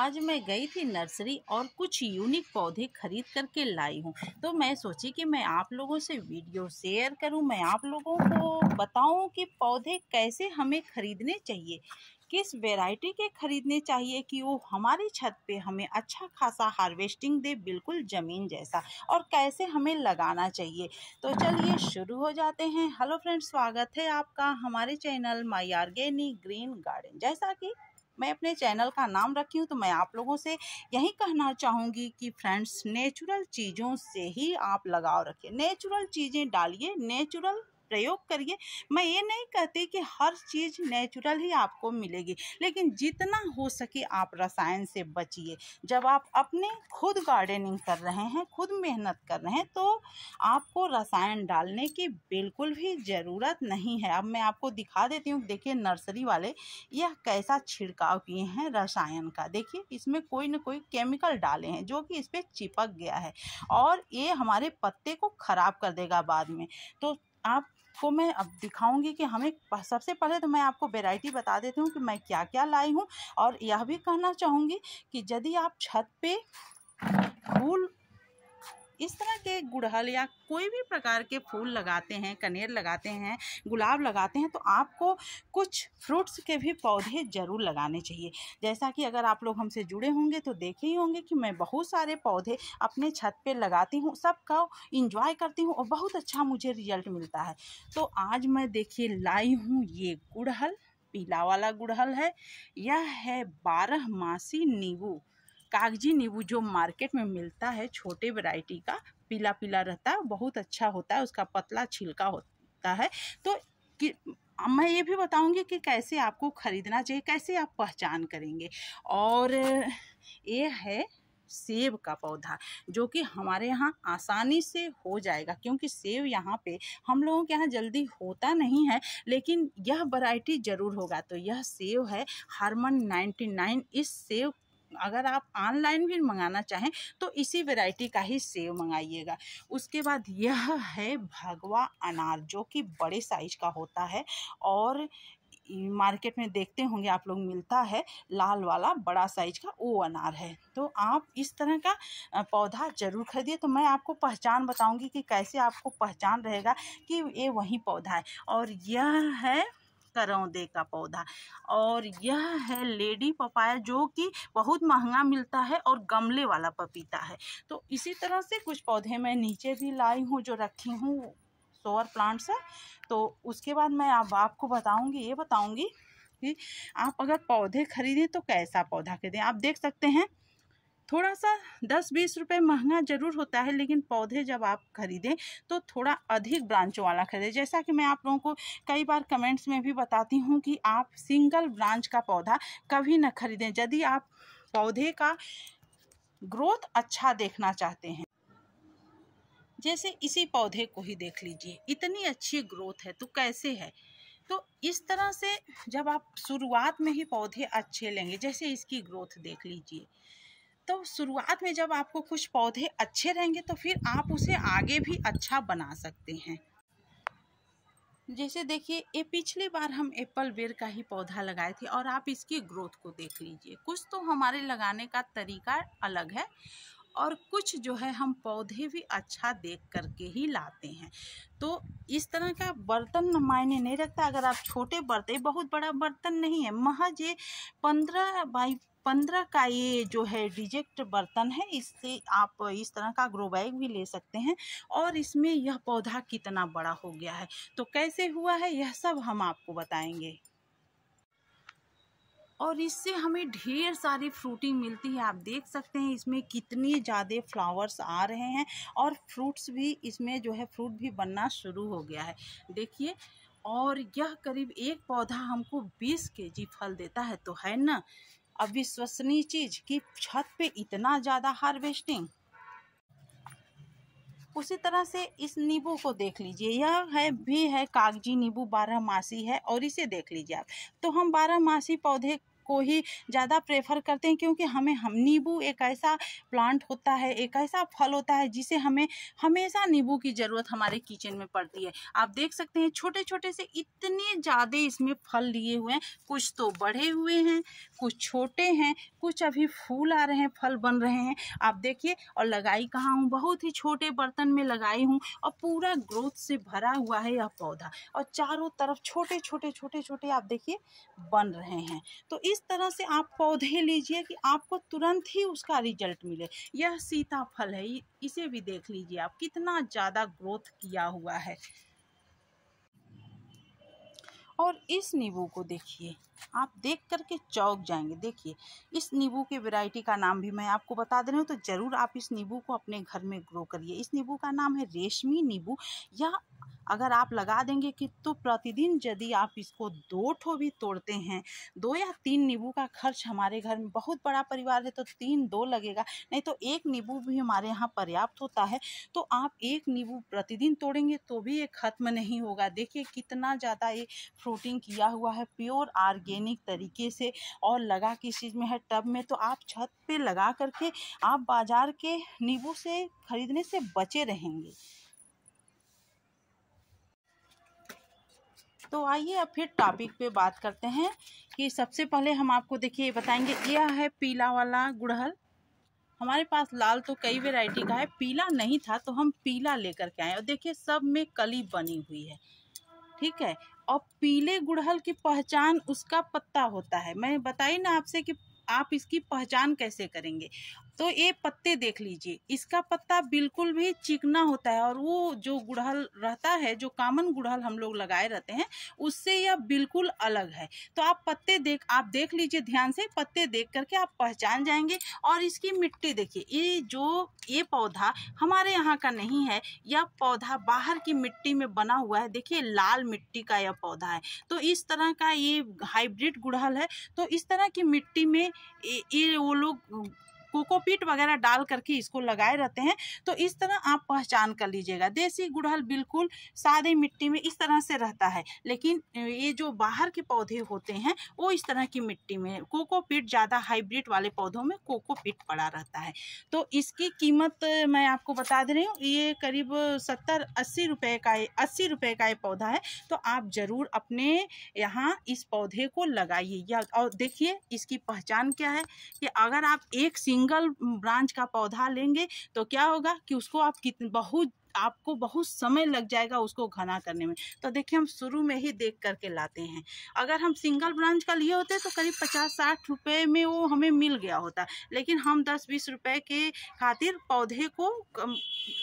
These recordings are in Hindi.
आज मैं गई थी नर्सरी और कुछ यूनिक पौधे खरीद करके लाई हूँ तो मैं सोची कि मैं आप लोगों से वीडियो शेयर करूँ मैं आप लोगों को बताऊँ कि पौधे कैसे हमें खरीदने चाहिए किस वैरायटी के खरीदने चाहिए कि वो हमारी छत पे हमें अच्छा खासा हार्वेस्टिंग दे बिल्कुल ज़मीन जैसा और कैसे हमें लगाना चाहिए तो चलिए शुरू हो जाते हैं हेलो फ्रेंड्स स्वागत है आपका हमारे channel my organic green garden जैसा कि मैं अपने चैनल का नाम रखी हूँ तो मैं आप लोगों से यही कहना चाहूँगी कि फ्रेंड्स नेचुरल चीज़ों से ही आप लगाव रखिए नेचुरल चीज़ें डालिए नेचुरल प्रयोग करिए मैं ये नहीं कहती कि हर चीज़ नेचुरल ही आपको मिलेगी लेकिन जितना हो सके आप रसायन से बचिए जब आप अपने खुद गार्डनिंग कर रहे हैं खुद मेहनत कर रहे हैं तो आपको रसायन डालने की बिल्कुल भी ज़रूरत नहीं है अब मैं आपको दिखा देती हूँ देखिए नर्सरी वाले यह कैसा छिड़काव किए हैं रसायन का देखिए इसमें कोई ना कोई केमिकल डाले हैं जो कि इस पर चिपक गया है और ये हमारे पत्ते को ख़राब कर देगा बाद में तो आप को तो मैं अब दिखाऊंगी कि हमें सबसे पहले तो मैं आपको वेराइटी बता देती हूँ कि मैं क्या क्या लाई हूँ और यह भी कहना चाहूँगी कि यदि आप छत पे फूल इस तरह के गुड़हल या कोई भी प्रकार के फूल लगाते हैं कनेर लगाते हैं गुलाब लगाते हैं तो आपको कुछ फ्रूट्स के भी पौधे ज़रूर लगाने चाहिए जैसा कि अगर आप लोग हमसे जुड़े होंगे तो देखे ही होंगे कि मैं बहुत सारे पौधे अपने छत पे लगाती हूँ सबका इंजॉय करती हूँ और बहुत अच्छा मुझे रिजल्ट मिलता है तो आज मैं देखिए लाई हूँ ये गुड़हल पीला वाला गुड़हल है यह है बारह मासी नींबू कागजी नींबू जो मार्केट में मिलता है छोटे वैरायटी का पीला पीला रहता है बहुत अच्छा होता है उसका पतला छिलका होता है तो कि मैं ये भी बताऊंगी कि कैसे आपको ख़रीदना चाहिए कैसे आप पहचान करेंगे और ये है सेब का पौधा जो कि हमारे यहाँ आसानी से हो जाएगा क्योंकि सेब यहाँ पे हम लोगों के यहाँ जल्दी होता नहीं है लेकिन यह वैरायटी ज़रूर होगा तो यह सेब है हारमन 99 इस सेब अगर आप ऑनलाइन भी मंगाना चाहें तो इसी वेराइटी का ही सेव मंगाइएगा उसके बाद यह है भगवा अनार जो कि बड़े साइज का होता है और मार्केट में देखते होंगे आप लोग मिलता है लाल वाला बड़ा साइज का वो अनार है तो आप इस तरह का पौधा ज़रूर खरीदिए तो मैं आपको पहचान बताऊंगी कि कैसे आपको पहचान रहेगा कि ये वही पौधा है और यह है करौंदे का पौधा और यह है लेडी पपाया जो कि बहुत महंगा मिलता है और गमले वाला पपीता है तो इसी तरह से कुछ पौधे मैं नीचे भी लाई हूँ जो रखी हूँ सोअर प्लांट से तो उसके बाद मैं अब आप, आपको बताऊँगी ये बताऊँगी कि आप अगर पौधे खरीदें तो कैसा पौधा खरीदें आप देख सकते हैं थोड़ा सा दस बीस रुपए महंगा जरूर होता है लेकिन पौधे जब आप खरीदें तो थोड़ा अधिक ब्रांचों वाला खरीदें जैसा कि मैं आप लोगों को कई बार कमेंट्स में भी बताती हूँ कि आप सिंगल ब्रांच का पौधा कभी ना खरीदें यदि आप पौधे का ग्रोथ अच्छा देखना चाहते हैं जैसे इसी पौधे को ही देख लीजिए इतनी अच्छी ग्रोथ है तो कैसे है तो इस तरह से जब आप शुरुआत में ही पौधे अच्छे लेंगे जैसे इसकी ग्रोथ देख लीजिए तो शुरुआत में जब आपको कुछ पौधे अच्छे रहेंगे तो फिर आप उसे आगे भी अच्छा बना सकते हैं जैसे देखिए ये पिछली बार हम एप्पल बेर का ही पौधा लगाए थे और आप इसकी ग्रोथ को देख लीजिए कुछ तो हमारे लगाने का तरीका अलग है और कुछ जो है हम पौधे भी अच्छा देख करके ही लाते हैं तो इस तरह का बर्तन मायने नहीं रखता अगर आप छोटे बर्तन बहुत बड़ा बर्तन नहीं है महज ये पंद्रह बाई पंद्रह का ये जो है डिजेक्ट बर्तन है इससे आप इस तरह का ग्रो बैग भी ले सकते हैं और इसमें यह पौधा कितना बड़ा हो गया है तो कैसे हुआ है यह सब हम आपको बताएंगे और इससे हमें ढेर सारी फ्रूटिंग मिलती है आप देख सकते हैं इसमें कितने ज़्यादा फ्लावर्स आ रहे हैं और फ्रूट्स भी इसमें जो है फ्रूट भी बनना शुरू हो गया है देखिए और यह करीब एक पौधा हमको 20 जी फल देता है तो है ना अविश्वसनीय चीज कि छत पे इतना ज़्यादा हार्वेस्टिंग उसी तरह से इस नींबू को देख लीजिए यह है भी है कागजी नींबू बारह मासी है और इसे देख लीजिए आप तो हम बारह मासी पौधे को ही ज़्यादा प्रेफर करते हैं क्योंकि हमें हम नींबू एक ऐसा प्लांट होता है एक ऐसा फल होता है जिसे हमें हमेशा नींबू की ज़रूरत हमारे किचन में पड़ती है आप देख सकते हैं छोटे छोटे से इतने ज़्यादा इसमें फल लिए हुए हैं कुछ तो बढ़े हुए हैं कुछ छोटे हैं कुछ अभी फूल आ रहे हैं फल बन रहे हैं आप देखिए और लगाई कहाँ हूँ बहुत ही छोटे बर्तन में लगाई हूँ और पूरा ग्रोथ से भरा हुआ है यह पौधा और चारों तरफ छोटे छोटे छोटे छोटे आप देखिए बन रहे हैं तो इस तरह से आप पौधे लीजिए कि आपको तुरंत ही उसका रिजल्ट मिले यह सीताफल है इसे भी देख लीजिए आप कितना ज़्यादा ग्रोथ किया हुआ है और इस नींबू को देखिए आप देख करके चौक जाएंगे देखिए इस नींबू के वैरायटी का नाम भी मैं आपको बता दे रही हूँ तो ज़रूर आप इस नींबू को अपने घर में ग्रो करिए इस नींबू का नाम है रेशमी नींबू या अगर आप लगा देंगे कि तो प्रतिदिन यदि आप इसको दो ठो भी तोड़ते हैं दो या तीन नींबू का खर्च हमारे घर में बहुत बड़ा परिवार है तो तीन दो लगेगा नहीं तो एक नींबू भी हमारे यहाँ पर्याप्त होता है तो आप एक नींबू प्रतिदिन तोड़ेंगे तो भी ये खत्म नहीं होगा देखिए कितना ज़्यादा ये फ्रूटिंग किया हुआ है प्योर आर्गे ऑर्गेनिक तरीके से और लगा किस चीज़ में है टब में तो आप छत पे लगा करके आप बाज़ार के नींबू से ख़रीदने से बचे रहेंगे तो आइए अब फिर टॉपिक पे बात करते हैं कि सबसे पहले हम आपको देखिए बताएंगे यह है पीला वाला गुड़हल हमारे पास लाल तो कई वेराइटी का है पीला नहीं था तो हम पीला लेकर के आए और देखिए सब में कली बनी हुई है ठीक है और पीले गुड़हल की पहचान उसका पत्ता होता है मैं बताई ना आपसे कि आप इसकी पहचान कैसे करेंगे तो ये पत्ते देख लीजिए इसका पत्ता बिल्कुल भी चिकना होता है और वो जो गुड़हल रहता है जो कामन गुड़हल हम लोग लगाए रहते हैं उससे यह बिल्कुल अलग है तो आप पत्ते देख आप देख लीजिए ध्यान से पत्ते देख करके आप पहचान जाएंगे और इसकी मिट्टी देखिए ये जो ये पौधा हमारे यहाँ का नहीं है यह पौधा बाहर की मिट्टी में बना हुआ है देखिए लाल मिट्टी का यह पौधा है तो इस तरह का ये हाइब्रिड गुड़हल है तो इस तरह की मिट्टी में ये वो लोग कोकोपीट वगैरह डाल करके इसको लगाए रहते हैं तो इस तरह आप पहचान कर लीजिएगा देसी गुड़हल बिल्कुल सादे मिट्टी में इस तरह से रहता है लेकिन ये जो बाहर के पौधे होते हैं वो इस तरह की मिट्टी में कोकोपीट ज़्यादा हाइब्रिड वाले पौधों में कोकोपीट पड़ा रहता है तो इसकी कीमत मैं आपको बता दे रही हूँ ये करीब सत्तर अस्सी रुपये का अस्सी रुपये का ये पौधा है तो आप ज़रूर अपने यहाँ इस पौधे को लगाइए या और देखिए इसकी पहचान क्या है कि अगर आप एक सिंग सिंगल ब्रांच का पौधा लेंगे तो क्या होगा कि उसको आप कितने बहुत आपको बहुत समय लग जाएगा उसको घना करने में तो देखिए हम शुरू में ही देख करके लाते हैं अगर हम सिंगल ब्रांच का लिए होते तो करीब पचास साठ रुपये में वो हमें मिल गया होता लेकिन हम दस बीस रुपए के खातिर पौधे को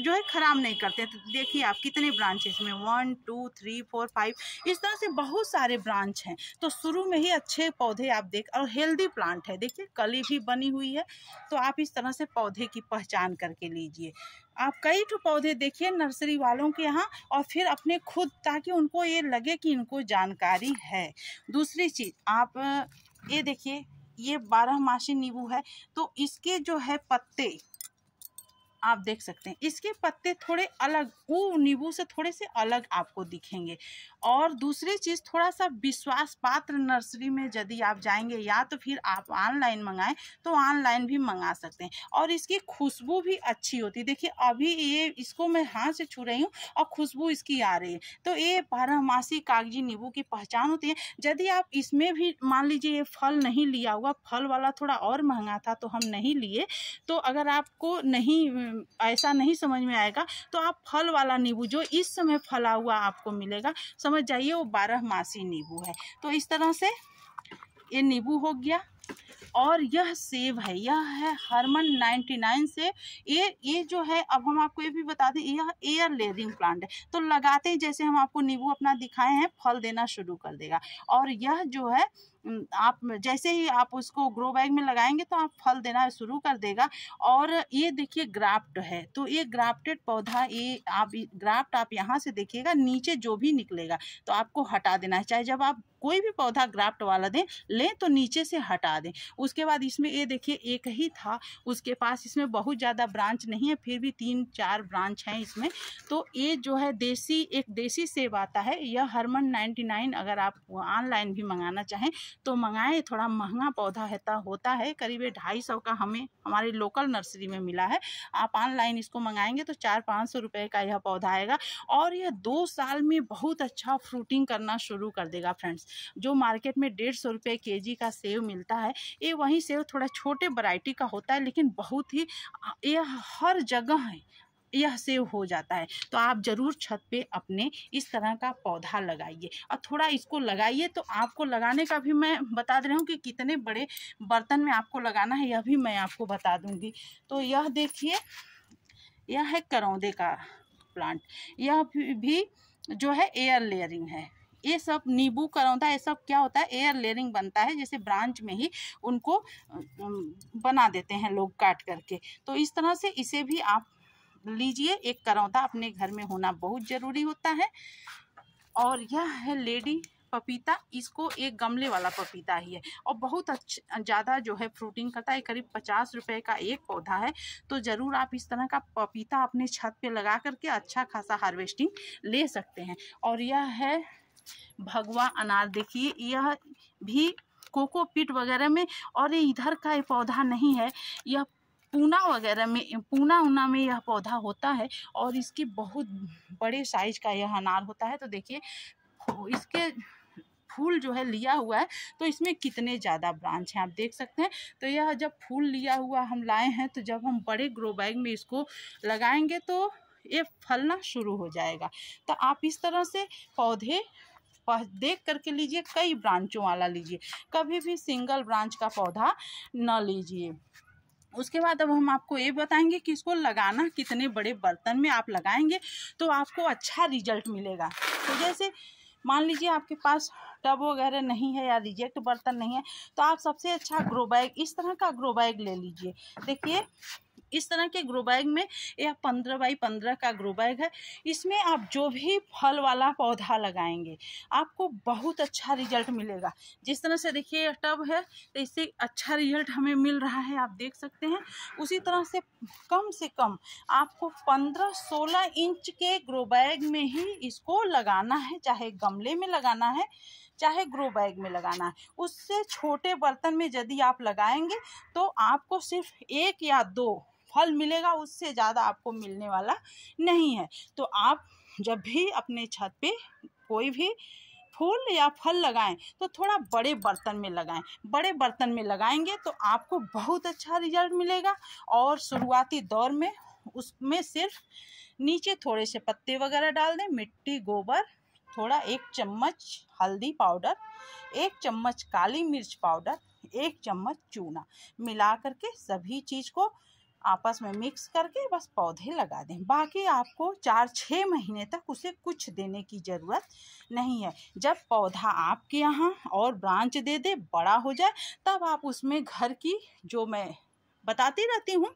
जो है ख़राब नहीं करते तो देखिए आप कितने ब्रांचेस में one two three four five इस तरह से बहुत सारे ब्रांच हैं तो शुरू में ही अच्छे पौधे आप देख और हेल्दी प्लांट है देखिए कली भी बनी हुई है तो आप इस तरह से पौधे की पहचान करके लीजिए आप कई ठो पौधे देखिए नर्सरी वालों के यहाँ और फिर अपने खुद ताकि उनको ये लगे कि इनको जानकारी है दूसरी चीज़ आप ये देखिए ये बारह मासी नींबू है तो इसके जो है पत्ते आप देख सकते हैं इसके पत्ते थोड़े अलग वो नींबू से थोड़े से अलग आपको दिखेंगे और दूसरी चीज़ थोड़ा सा विश्वास पात्र नर्सरी में यदि आप जाएंगे या तो फिर आप ऑनलाइन मंगाएं तो ऑनलाइन भी मंगा सकते हैं और इसकी खुशबू भी अच्छी होती है देखिए अभी ये इसको मैं हाथ से छू रही हूँ और खुशबू इसकी आ रही है तो ये बारहमासी कागजी नींबू की पहचान होती है यदि आप इसमें भी मान लीजिए ये फल नहीं लिया हुआ फल वाला थोड़ा और महंगा था तो हम नहीं लिए तो अगर आपको नहीं ऐसा नहीं समझ में आएगा तो आप फल वाला नींबू जो इस समय फला हुआ आपको मिलेगा समझ जाइए वो बारह मासी नींबू है तो इस तरह से ये नींबू हो गया और यह सेब है यह है हरमन 99 से ये ये जो है अब हम आपको ये भी बता दें यह एयर लेदिंग प्लांट है तो लगाते ही जैसे हम आपको नींबू अपना दिखाए हैं फल देना शुरू कर देगा और यह जो है आप जैसे ही आप उसको ग्रो बैग में लगाएंगे तो आप फल देना शुरू कर देगा और ये देखिए ग्राफ्ट है तो ये ग्राफ्टेड पौधा ये आप ग्राफ्ट आप यहाँ से देखिएगा नीचे जो भी निकलेगा तो आपको हटा देना है चाहे जब आप कोई भी पौधा ग्राफ्ट वाला दें लें तो नीचे से हटा दें उसके बाद इसमें ये देखिए एक ही था उसके पास इसमें बहुत ज़्यादा ब्रांच नहीं है फिर भी तीन चार ब्रांच हैं इसमें तो ये जो है देसी एक देसी सेब आता है यह हरमन 99 अगर आप ऑनलाइन भी मंगाना चाहें तो मंगाए थोड़ा महंगा पौधा है होता है करीब ढाई सौ का हमें हमारे लोकल नर्सरी में मिला है आप ऑनलाइन इसको मंगाएंगे तो चार पाँच सौ रुपये का यह पौधा आएगा और यह दो साल में बहुत अच्छा फ्रूटिंग करना शुरू कर देगा फ्रेंड्स जो मार्केट में डेढ़ सौ रुपये के जी का सेब मिलता है ये वही सेब थोड़ा छोटे वराइटी का होता है लेकिन बहुत ही यह हर जगह है यह सेव हो जाता है तो आप ज़रूर छत पे अपने इस तरह का पौधा लगाइए और थोड़ा इसको लगाइए तो आपको लगाने का भी मैं बता दे रही हूँ कि कितने बड़े बर्तन में आपको लगाना है यह भी मैं आपको बता दूँगी तो यह देखिए यह है करौंदे का प्लांट यह भी जो है एयर लेयरिंग है ये सब नींबू करौंदा ये सब क्या होता है एयर लेयरिंग बनता है जैसे ब्रांच में ही उनको बना देते हैं लोग काट करके तो इस तरह से इसे भी आप लीजिए एक करौंदा अपने घर में होना बहुत ज़रूरी होता है और यह है लेडी पपीता इसको एक गमले वाला पपीता ही है और बहुत अच्छा ज़्यादा जो है फ्रूटिंग करता है करीब पचास रुपए का एक पौधा है तो ज़रूर आप इस तरह का पपीता अपने छत पे लगा करके अच्छा खासा हार्वेस्टिंग ले सकते हैं और यह है भगवा अनार देखिए यह भी कोकोपीट वगैरह में और ये इधर का ये पौधा नहीं है यह पूना वगैरह में पूना उना में यह पौधा होता है और इसके बहुत बड़े साइज का यह अनार होता है तो देखिए इसके फूल जो है लिया हुआ है तो इसमें कितने ज़्यादा ब्रांच हैं आप देख सकते हैं तो यह जब फूल लिया हुआ हम लाए हैं तो जब हम बड़े ग्रो बैग में इसको लगाएंगे तो ये फलना शुरू हो जाएगा तो आप इस तरह से पौधे देख करके लीजिए कई ब्रांचों वाला लीजिए कभी भी सिंगल ब्रांच का पौधा न लीजिए उसके बाद अब हम आपको ये बताएंगे कि इसको लगाना कितने बड़े बर्तन में आप लगाएंगे तो आपको अच्छा रिजल्ट मिलेगा तो जैसे मान लीजिए आपके पास टब वगैरह नहीं है या रिजेक्ट बर्तन नहीं है तो आप सबसे अच्छा ग्रो बैग इस तरह का ग्रो बैग ले लीजिए देखिए इस तरह के ग्रो बैग में यह पंद्रह बाई पंद्रह का ग्रो बैग है इसमें आप जो भी फल वाला पौधा लगाएंगे आपको बहुत अच्छा रिजल्ट मिलेगा जिस तरह से देखिए टब है तो इससे अच्छा रिजल्ट हमें मिल रहा है आप देख सकते हैं उसी तरह से कम से कम आपको पंद्रह सोलह इंच के ग्रो बैग में ही इसको लगाना है चाहे गमले में लगाना है चाहे ग्रो बैग में लगाना है उससे छोटे बर्तन में यदि आप लगाएंगे तो आपको सिर्फ एक या दो फल मिलेगा उससे ज़्यादा आपको मिलने वाला नहीं है तो आप जब भी अपने छत पे कोई भी फूल या फल लगाएं तो थोड़ा बड़े बर्तन में लगाएं बड़े बर्तन में लगाएंगे तो आपको बहुत अच्छा रिजल्ट मिलेगा और शुरुआती दौर में उसमें सिर्फ नीचे थोड़े से पत्ते वगैरह डाल दें मिट्टी गोबर थोड़ा एक चम्मच हल्दी पाउडर एक चम्मच काली मिर्च पाउडर एक चम्मच चूना मिला करके सभी चीज़ को आपस में मिक्स करके बस पौधे लगा दें बाकी आपको चार छः महीने तक उसे कुछ देने की ज़रूरत नहीं है जब पौधा आपके यहाँ और ब्रांच दे दे बड़ा हो जाए तब आप उसमें घर की जो मैं बताती रहती हूँ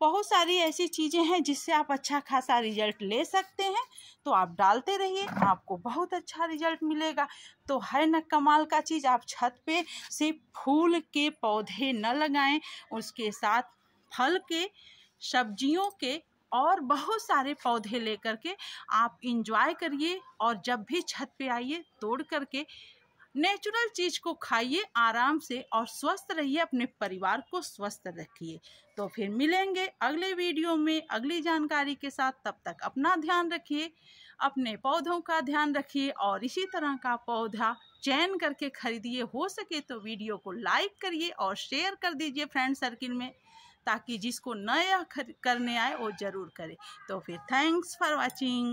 बहुत सारी ऐसी चीज़ें हैं जिससे आप अच्छा खासा रिजल्ट ले सकते हैं तो आप डालते रहिए आपको बहुत अच्छा रिजल्ट मिलेगा तो है न कमाल का चीज़ आप छत पे सिर्फ फूल के पौधे न लगाएं उसके साथ फल के सब्जियों के और बहुत सारे पौधे लेकर के आप इंजॉय करिए और जब भी छत पे आइए तोड़ करके नेचुरल चीज़ को खाइए आराम से और स्वस्थ रहिए अपने परिवार को स्वस्थ रखिए तो फिर मिलेंगे अगले वीडियो में अगली जानकारी के साथ तब तक अपना ध्यान रखिए अपने पौधों का ध्यान रखिए और इसी तरह का पौधा चयन करके खरीदिए हो सके तो वीडियो को लाइक करिए और शेयर कर दीजिए फ्रेंड सर्किल में ताकि जिसको नया करने आए वो ज़रूर करे तो फिर थैंक्स फॉर वॉचिंग